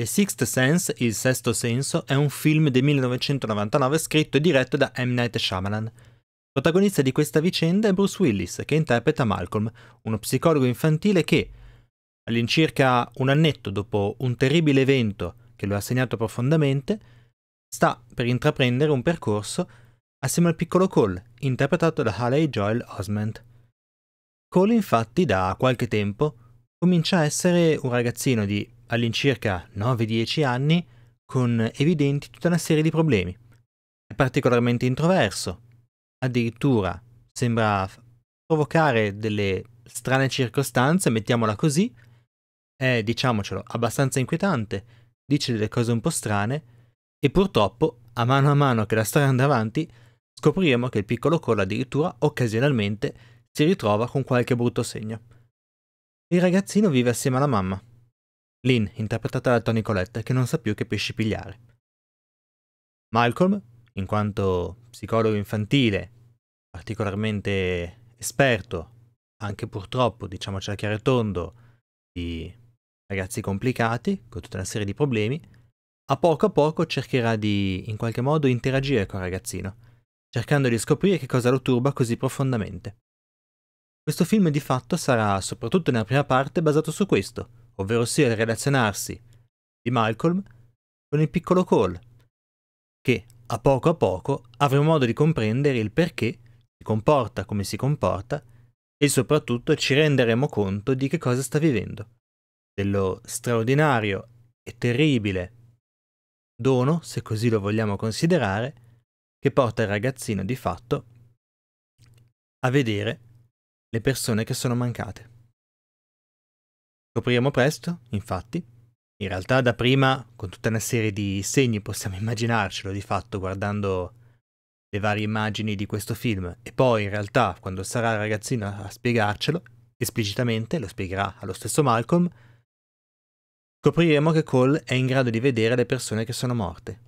The Sixth Sense, Il Sesto Senso, è un film del 1999 scritto e diretto da M. Night Shyamalan. Protagonista di questa vicenda è Bruce Willis, che interpreta Malcolm, uno psicologo infantile che, all'incirca un annetto dopo un terribile evento che lo ha segnato profondamente, sta per intraprendere un percorso assieme al piccolo Cole, interpretato da Haley Joel Osment. Cole infatti da qualche tempo comincia a essere un ragazzino di all'incirca 9-10 anni con evidenti tutta una serie di problemi. È particolarmente introverso, addirittura sembra provocare delle strane circostanze, mettiamola così, è, diciamocelo, abbastanza inquietante, dice delle cose un po' strane e purtroppo, a mano a mano che la storia andrà avanti, scopriremo che il piccolo Cole addirittura occasionalmente si ritrova con qualche brutto segno. Il ragazzino vive assieme alla mamma, Lynn, interpretata da Tony Colette, che non sa più che pesci pigliare. Malcolm, in quanto psicologo infantile, particolarmente esperto, anche purtroppo, diciamocela chiaro e tondo, di ragazzi complicati, con tutta una serie di problemi, a poco a poco cercherà di, in qualche modo, interagire con il ragazzino, cercando di scoprire che cosa lo turba così profondamente. Questo film di fatto sarà, soprattutto nella prima parte, basato su questo, ovvero sia il relazionarsi di Malcolm con il piccolo Cole, che a poco a poco avremo modo di comprendere il perché si comporta come si comporta e soprattutto ci renderemo conto di che cosa sta vivendo, dello straordinario e terribile dono, se così lo vogliamo considerare, che porta il ragazzino di fatto a vedere le persone che sono mancate. Scopriremo presto, infatti. In realtà da prima, con tutta una serie di segni, possiamo immaginarcelo di fatto guardando le varie immagini di questo film e poi in realtà quando sarà il ragazzino a spiegarcelo, esplicitamente lo spiegherà allo stesso Malcolm, scopriremo che Cole è in grado di vedere le persone che sono morte,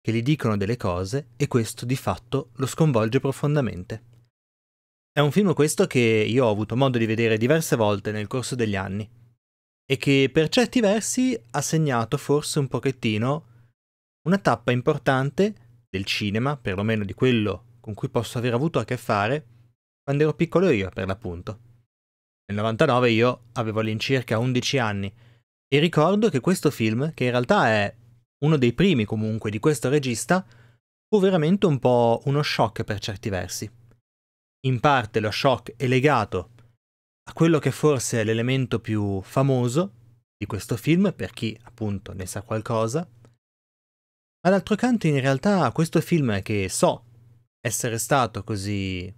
che gli dicono delle cose e questo di fatto lo sconvolge profondamente. È un film questo che io ho avuto modo di vedere diverse volte nel corso degli anni e che per certi versi ha segnato forse un pochettino una tappa importante del cinema, perlomeno di quello con cui posso aver avuto a che fare quando ero piccolo io, per l'appunto. Nel 99 io avevo all'incirca 11 anni e ricordo che questo film, che in realtà è uno dei primi comunque di questo regista, fu veramente un po' uno shock per certi versi. In parte lo shock è legato a quello che forse è l'elemento più famoso di questo film, per chi appunto ne sa qualcosa. Ma d'altro canto in realtà questo film che so essere stato così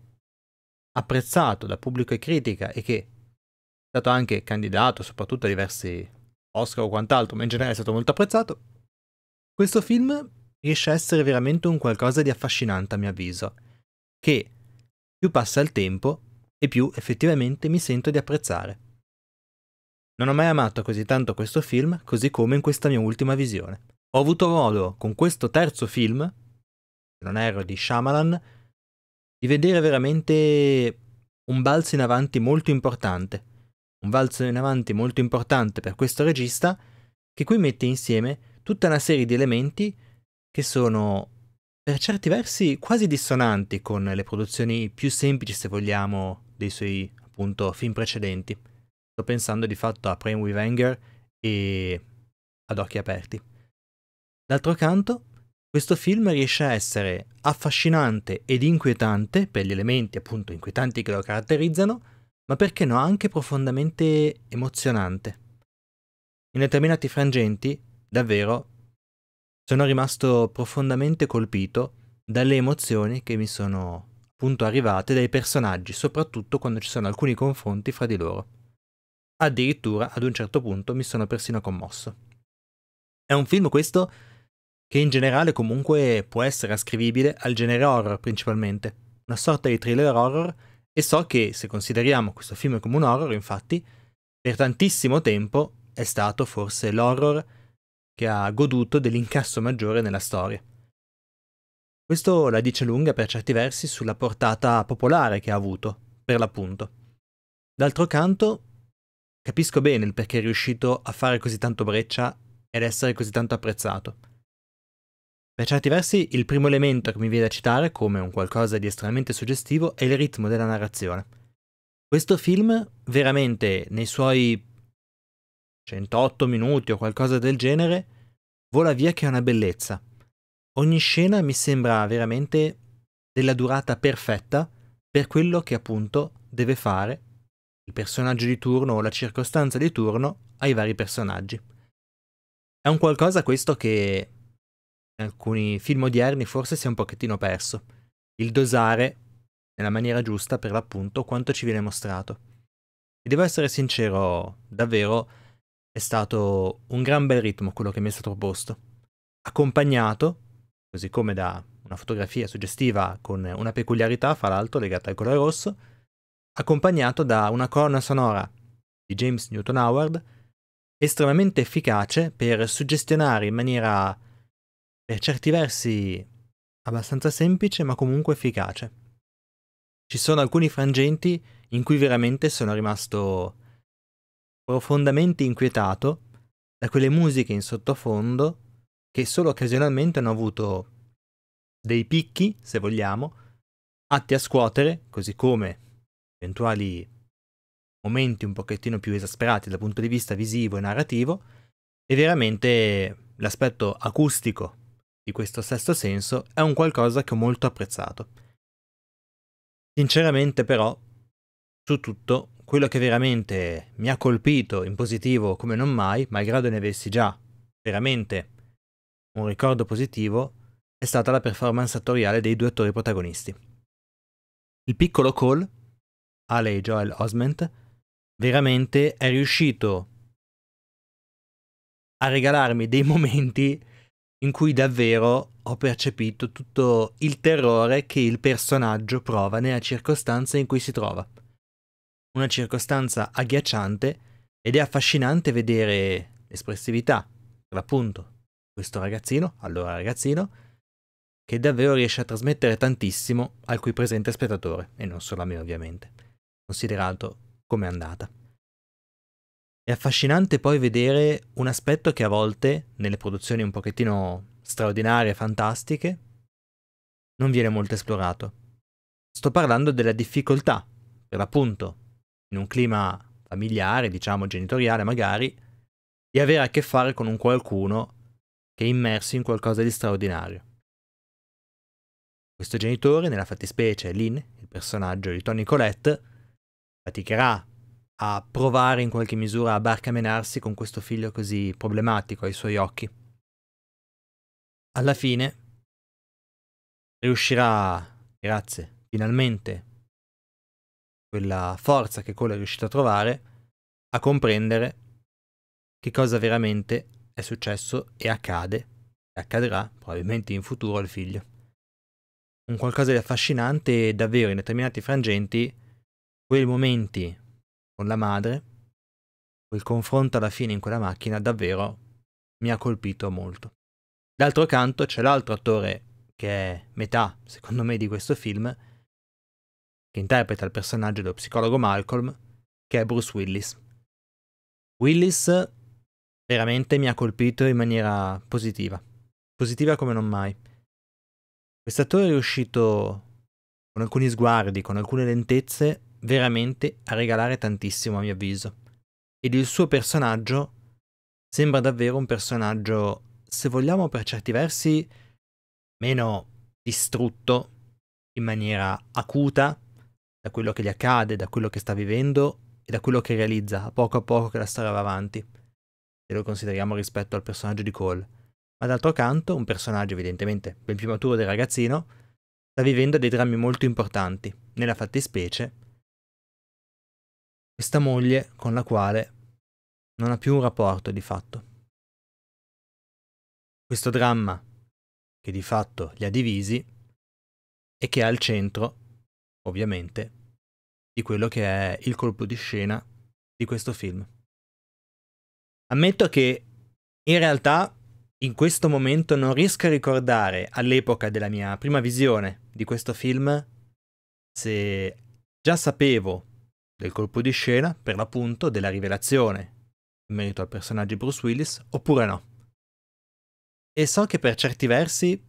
apprezzato da pubblico e critica e che è stato anche candidato soprattutto a diversi Oscar o quant'altro, ma in generale è stato molto apprezzato, questo film riesce a essere veramente un qualcosa di affascinante a mio avviso, che più passa il tempo e più effettivamente mi sento di apprezzare. Non ho mai amato così tanto questo film così come in questa mia ultima visione. Ho avuto modo con questo terzo film, se non ero di Shyamalan, di vedere veramente un balzo in avanti molto importante. Un balzo in avanti molto importante per questo regista che qui mette insieme tutta una serie di elementi che sono per certi versi quasi dissonanti con le produzioni più semplici, se vogliamo, dei suoi appunto film precedenti. Sto pensando di fatto a Prime with Anger e Ad occhi aperti. D'altro canto, questo film riesce a essere affascinante ed inquietante per gli elementi appunto inquietanti che lo caratterizzano, ma perché no anche profondamente emozionante. In determinati frangenti, davvero, sono rimasto profondamente colpito dalle emozioni che mi sono appunto arrivate dai personaggi, soprattutto quando ci sono alcuni confronti fra di loro. Addirittura, ad un certo punto, mi sono persino commosso. È un film questo che in generale comunque può essere ascrivibile al genere horror principalmente, una sorta di thriller horror e so che se consideriamo questo film come un horror, infatti, per tantissimo tempo è stato forse l'horror che ha goduto dell'incasso maggiore nella storia. Questo la dice lunga per certi versi sulla portata popolare che ha avuto, per l'appunto. D'altro canto, capisco bene il perché è riuscito a fare così tanto breccia ed essere così tanto apprezzato. Per certi versi, il primo elemento che mi viene da citare come un qualcosa di estremamente suggestivo è il ritmo della narrazione. Questo film, veramente, nei suoi 108 minuti o qualcosa del genere, vola via che è una bellezza ogni scena mi sembra veramente della durata perfetta per quello che appunto deve fare il personaggio di turno o la circostanza di turno ai vari personaggi. È un qualcosa questo che in alcuni film odierni forse si è un pochettino perso, il dosare nella maniera giusta per l'appunto quanto ci viene mostrato. E devo essere sincero, davvero è stato un gran bel ritmo quello che mi è stato proposto, accompagnato così come da una fotografia suggestiva con una peculiarità, fra l'altro, legata al colore rosso, accompagnato da una corona sonora di James Newton Howard, estremamente efficace per suggestionare in maniera per certi versi abbastanza semplice ma comunque efficace. Ci sono alcuni frangenti in cui veramente sono rimasto profondamente inquietato da quelle musiche in sottofondo che solo occasionalmente hanno avuto dei picchi, se vogliamo, atti a scuotere, così come eventuali momenti un pochettino più esasperati dal punto di vista visivo e narrativo, e veramente l'aspetto acustico di questo sesto senso è un qualcosa che ho molto apprezzato. Sinceramente però, su tutto, quello che veramente mi ha colpito in positivo come non mai, malgrado ne avessi già veramente un ricordo positivo è stata la performance attoriale dei due attori protagonisti. Il piccolo Cole, Ale e Joel Osment, veramente è riuscito a regalarmi dei momenti in cui davvero ho percepito tutto il terrore che il personaggio prova nella circostanza in cui si trova. Una circostanza agghiacciante ed è affascinante vedere l'espressività, l'appunto, questo ragazzino, allora ragazzino, che davvero riesce a trasmettere tantissimo al qui presente spettatore, e non solo a me ovviamente, considerato come è andata. È affascinante poi vedere un aspetto che a volte, nelle produzioni un pochettino straordinarie fantastiche, non viene molto esplorato. Sto parlando della difficoltà, per l'appunto, in un clima familiare, diciamo genitoriale magari, di avere a che fare con un qualcuno che immersi in qualcosa di straordinario. Questo genitore, nella fattispecie Lynn, il personaggio di Tony Colette, faticherà a provare in qualche misura a barcamenarsi con questo figlio così problematico ai suoi occhi. Alla fine riuscirà, grazie, finalmente, quella forza che Cole è riuscito a trovare, a comprendere che cosa veramente è successo e accade, e accadrà probabilmente in futuro al figlio. Un qualcosa di affascinante e davvero in determinati frangenti, quei momenti con la madre, quel confronto alla fine in quella macchina davvero mi ha colpito molto. D'altro canto c'è l'altro attore che è metà, secondo me, di questo film, che interpreta il personaggio dello psicologo Malcolm, che è Bruce Willis. Willis veramente mi ha colpito in maniera positiva. Positiva come non mai. Quest'attore è riuscito con alcuni sguardi, con alcune lentezze, veramente a regalare tantissimo a mio avviso. Ed il suo personaggio sembra davvero un personaggio, se vogliamo per certi versi, meno distrutto in maniera acuta da quello che gli accade, da quello che sta vivendo e da quello che realizza a poco a poco che la storia va avanti se lo consideriamo rispetto al personaggio di Cole, ma d'altro canto un personaggio evidentemente ben più maturo del ragazzino sta vivendo dei drammi molto importanti, nella fattispecie questa moglie con la quale non ha più un rapporto di fatto. Questo dramma che di fatto li ha divisi e che è al centro, ovviamente, di quello che è il colpo di scena di questo film. Ammetto che in realtà in questo momento non riesco a ricordare all'epoca della mia prima visione di questo film se già sapevo del colpo di scena, per l'appunto, della rivelazione in merito al personaggio di Bruce Willis oppure no. E so che per certi versi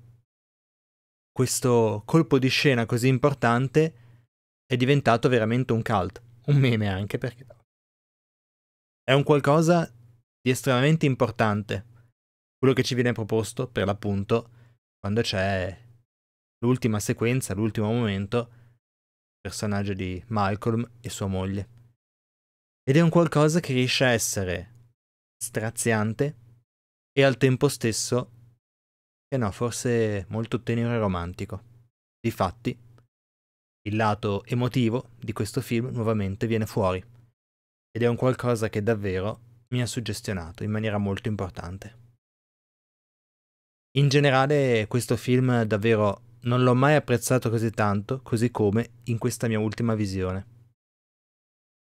questo colpo di scena così importante è diventato veramente un cult, un meme anche perché è un qualcosa di estremamente importante. Quello che ci viene proposto, per l'appunto, quando c'è l'ultima sequenza, l'ultimo momento, il personaggio di Malcolm e sua moglie. Ed è un qualcosa che riesce a essere straziante e al tempo stesso, che eh no, forse molto tenero e romantico. Difatti, il lato emotivo di questo film nuovamente viene fuori. Ed è un qualcosa che davvero mi ha suggestionato in maniera molto importante. In generale questo film davvero non l'ho mai apprezzato così tanto, così come in questa mia ultima visione.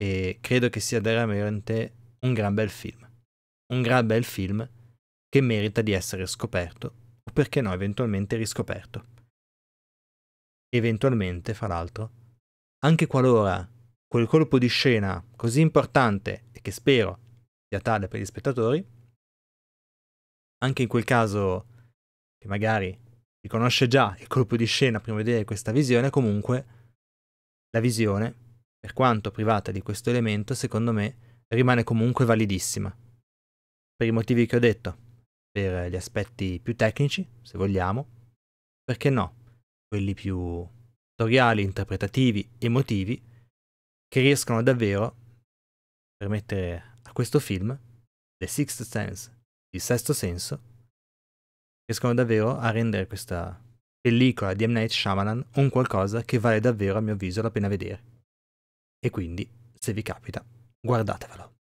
E credo che sia veramente un gran bel film. Un gran bel film che merita di essere scoperto, o perché no, eventualmente riscoperto. Eventualmente, fra l'altro, anche qualora quel colpo di scena così importante e che spero sia tale per gli spettatori. Anche in quel caso, che magari conosce già il colpo di scena prima di vedere questa visione, comunque la visione, per quanto privata di questo elemento, secondo me rimane comunque validissima. Per i motivi che ho detto, per gli aspetti più tecnici, se vogliamo, perché no, quelli più storiali, interpretativi, emotivi, che riescono davvero a permettere a questo film, The Sixth Sense, il sesto senso, riescono davvero a rendere questa pellicola di M. Night Shyamalan un qualcosa che vale davvero, a mio avviso, la pena vedere. E quindi, se vi capita, guardatevelo.